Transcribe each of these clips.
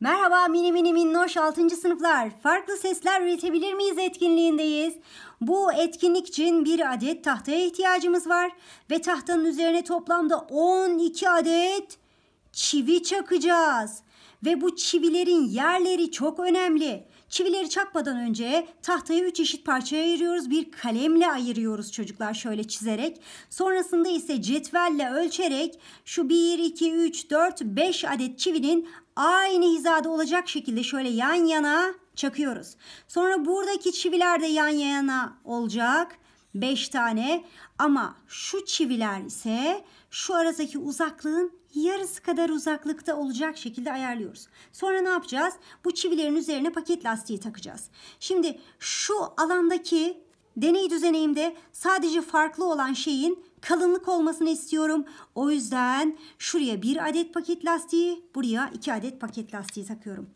Merhaba mini mini minnoş 6. sınıflar. Farklı sesler üretebilir miyiz etkinliğindeyiz. Bu etkinlik için bir adet tahtaya ihtiyacımız var. Ve tahtanın üzerine toplamda 12 adet çivi çakacağız. Ve bu çivilerin yerleri çok önemli. Çivileri çakmadan önce tahtayı üç eşit parçaya ayırıyoruz. Bir kalemle ayırıyoruz çocuklar şöyle çizerek. Sonrasında ise cetvelle ölçerek şu 1, 2, 3, 4, 5 adet çivinin aynı hizada olacak şekilde şöyle yan yana çakıyoruz. Sonra buradaki çiviler de yan yana olacak. 5 tane ama şu çiviler ise şu aradaki uzaklığın yarısı kadar uzaklıkta olacak şekilde ayarlıyoruz. Sonra ne yapacağız? Bu çivilerin üzerine paket lastiği takacağız. Şimdi şu alandaki deney düzeneğimde sadece farklı olan şeyin kalınlık olmasını istiyorum. O yüzden şuraya bir adet paket lastiği, buraya iki adet paket lastiği takıyorum.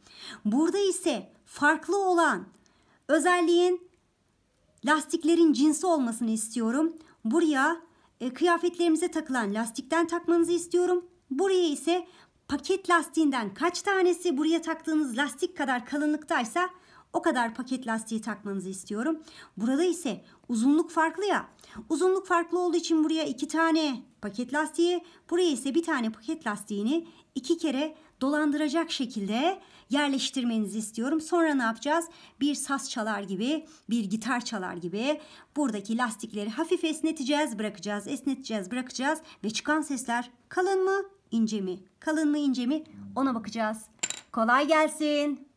Burada ise farklı olan özelliğin lastiklerin cinsi olmasını istiyorum. Buraya e, kıyafetlerimize takılan lastikten takmanızı istiyorum. Buraya ise paket lastiğinden kaç tanesi buraya taktığınız lastik kadar kalınlıktaysa o kadar paket lastiği takmanızı istiyorum. Burada ise uzunluk farklı ya. Uzunluk farklı olduğu için buraya iki tane paket lastiği, buraya ise bir tane paket lastiğini iki kere dolandıracak şekilde yerleştirmenizi istiyorum. Sonra ne yapacağız? Bir saz çalar gibi, bir gitar çalar gibi buradaki lastikleri hafif esneteceğiz, bırakacağız, esneteceğiz, bırakacağız ve çıkan sesler kalın mı, ince mi? Kalın mı, ince mi? Ona bakacağız. Kolay gelsin.